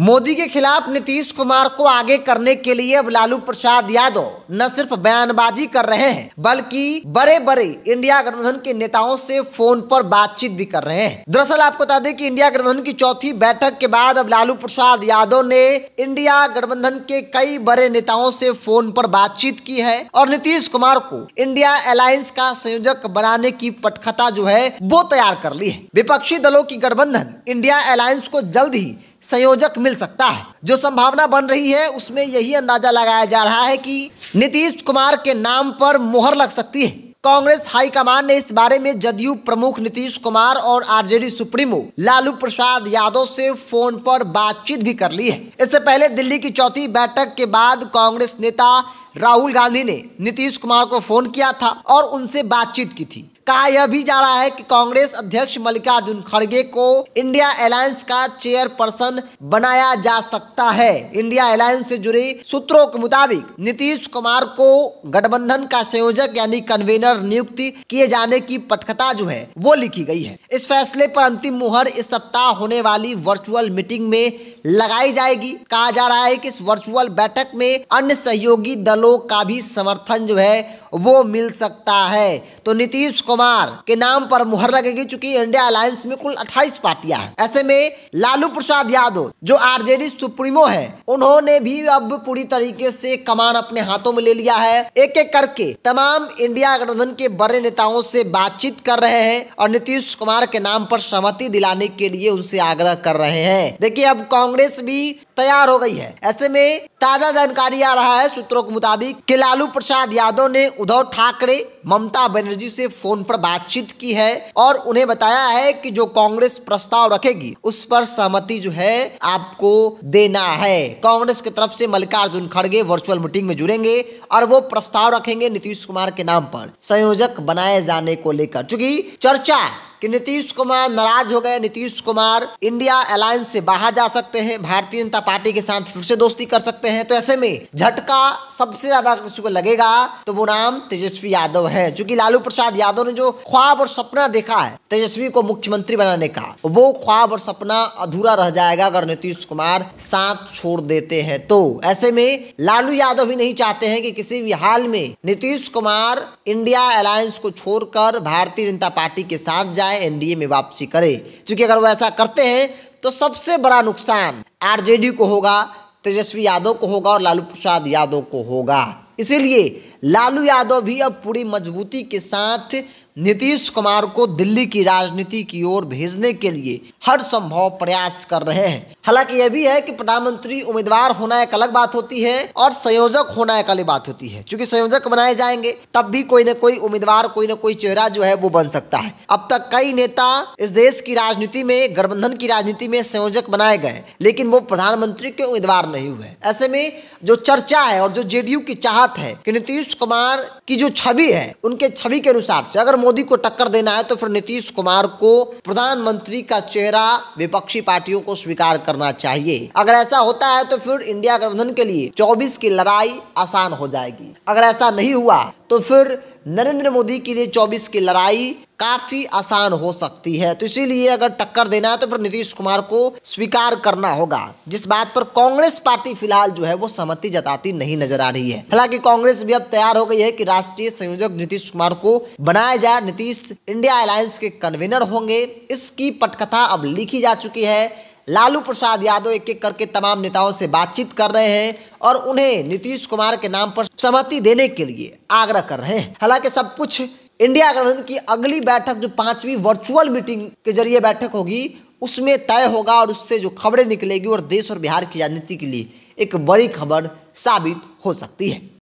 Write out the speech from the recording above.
मोदी के खिलाफ नीतीश कुमार को आगे करने के लिए अब लालू प्रसाद यादव न सिर्फ बयानबाजी कर रहे हैं बल्कि बड़े बड़े इंडिया गठबंधन के नेताओं से फोन पर बातचीत भी कर रहे हैं दरअसल आपको बता दें कि इंडिया गठबंधन की चौथी बैठक के बाद अब लालू प्रसाद यादव ने इंडिया गठबंधन के कई बड़े नेताओं से फोन पर बातचीत की है और नीतीश कुमार को इंडिया अलायंस का संयोजक बनाने की पटखता जो है वो तैयार कर ली है विपक्षी दलों की गठबंधन इंडिया अलायंस को जल्द ही संयोजक मिल सकता है जो संभावना बन रही है उसमें यही अंदाजा लगाया जा रहा है कि नीतीश कुमार के नाम पर मोहर लग सकती है कांग्रेस हाईकमान ने इस बारे में जदयू प्रमुख नीतीश कुमार और आरजेडी सुप्रीमो लालू प्रसाद यादव से फोन पर बातचीत भी कर ली है इससे पहले दिल्ली की चौथी बैठक के बाद कांग्रेस नेता राहुल गांधी ने नीतीश कुमार को फोन किया था और उनसे बातचीत की थी कहा यह भी जा रहा है कि कांग्रेस अध्यक्ष मल्लिकार्जुन खड़गे को इंडिया अलायंस का चेयरपर्सन बनाया जा सकता है इंडिया अलायंस से जुड़े सूत्रों के मुताबिक नीतीश कुमार को गठबंधन का संयोजक यानी कन्वेनर नियुक्ति किए जाने की पटकथा जो है वो लिखी गई है इस फैसले पर अंतिम मुहर इस सप्ताह होने वाली वर्चुअल मीटिंग में लगाई जाएगी कहा जा रहा है की इस वर्चुअल बैठक में अन्य सहयोगी दलों का भी समर्थन जो है वो मिल सकता है तो नीतीश कुमार के नाम पर मुहर लगेगी चूंकि इंडिया अलायंस में कुल 28 पार्टियां हैं ऐसे में लालू प्रसाद यादव जो आरजेडी सुप्रीमो है उन्होंने भी अब पूरी तरीके से कमान अपने हाथों में ले लिया है एक एक करके तमाम इंडिया गठबंधन के बड़े नेताओं से बातचीत कर रहे हैं और नीतीश कुमार के नाम पर सहमति दिलाने के लिए उनसे आग्रह कर रहे हैं देखिए अब कांग्रेस भी तैयार हो गई है ऐसे में ताजा जानकारी आ रहा है सूत्रों के मुताबिक कि लालू प्रसाद यादव ने उद्धव ठाकरे ममता बनर्जी से फोन पर बातचीत की है और उन्हें बताया है कि जो कांग्रेस प्रस्ताव रखेगी उस पर सहमति जो है आपको देना है कांग्रेस की तरफ से मल्लिकार्जुन खड़गे वर्चुअल मीटिंग में जुड़ेंगे और वो प्रस्ताव रखेंगे नीतीश कुमार के नाम पर संयोजक बनाए जाने को लेकर चूंकि चर्चा कि नीतीश कुमार नाराज हो गए नीतीश कुमार इंडिया अलायंस से बाहर जा सकते हैं भारतीय जनता पार्टी के साथ फिर से दोस्ती कर सकते हैं तो ऐसे में झटका सबसे ज्यादा किसी को लगेगा तो वो नाम तेजस्वी यादव है क्योंकि लालू प्रसाद यादव ने जो ख्वाब और सपना देखा है तेजस्वी को मुख्यमंत्री बनाने का वो ख्वाब और सपना अधूरा रह जाएगा अगर नीतीश कुमार साथ छोड़ देते हैं तो ऐसे में लालू यादव ही नहीं चाहते हैं कि किसी भी हाल में नीतीश कुमार इंडिया अलायंस को छोड़कर भारतीय जनता पार्टी के साथ जाए चाहे एनडीए में वापसी करे क्योंकि अगर वो ऐसा करते हैं तो सबसे बड़ा नुकसान आरजेडी को होगा तेजस्वी यादव को होगा और लालू प्रसाद यादव को होगा इसीलिए लालू यादव भी अब पूरी मजबूती के साथ नीतीश कुमार को दिल्ली की राजनीति की ओर भेजने के लिए हर संभव प्रयास कर रहे हैं हालांकि यह भी है कि प्रधानमंत्री उम्मीदवार होना एक अलग बात होती है और संयोजक होना एक अलग बात होती है क्योंकि संयोजक बनाए जाएंगे तब भी कोई न कोई उम्मीदवार कोई न कोई चेहरा जो है वो बन सकता है अब तक कई नेता इस देश की राजनीति में गठबंधन की राजनीति में संयोजक बनाए गए लेकिन वो प्रधानमंत्री के उम्मीदवार नहीं हुए ऐसे में जो चर्चा है और जो जेडीयू की चाहत है कि नीतीश कुमार की जो छवि है उनके छवि के अनुसार से अगर मोदी को टक्कर देना है तो फिर नीतीश कुमार को प्रधानमंत्री का चेहरा विपक्षी पार्टियों को स्वीकार करना चाहिए अगर ऐसा होता है तो फिर इंडिया गठबंधन के लिए चौबीस की लड़ाई आसान हो जाएगी अगर ऐसा नहीं हुआ तो फिर नरेंद्र मोदी के लिए चौबीस की लड़ाई काफी आसान हो सकती है तो इसीलिए अगर टक्कर देना है तो फिर नीतीश कुमार को स्वीकार करना होगा जिस बात पर कांग्रेस पार्टी फिलहाल जो है वो सहमति जताती नहीं नजर आ रही है हालांकि कांग्रेस भी अब तैयार हो गई है कि राष्ट्रीय संयोजक नीतीश कुमार को बनाया जाए नीतीश इंडिया अलायंस के कन्वीनर होंगे इसकी पटकथा अब लिखी जा चुकी है लालू प्रसाद यादव एक एक करके तमाम नेताओं से बातचीत कर रहे हैं और उन्हें नीतीश कुमार के नाम पर सहमति देने के लिए आग्रह कर रहे हैं हालांकि सब कुछ इंडिया गठबंधन की अगली बैठक जो पांचवी वर्चुअल मीटिंग के जरिए बैठक होगी उसमें तय होगा और उससे जो खबरें निकलेगी और देश और बिहार की राजनीति के लिए एक बड़ी खबर साबित हो सकती है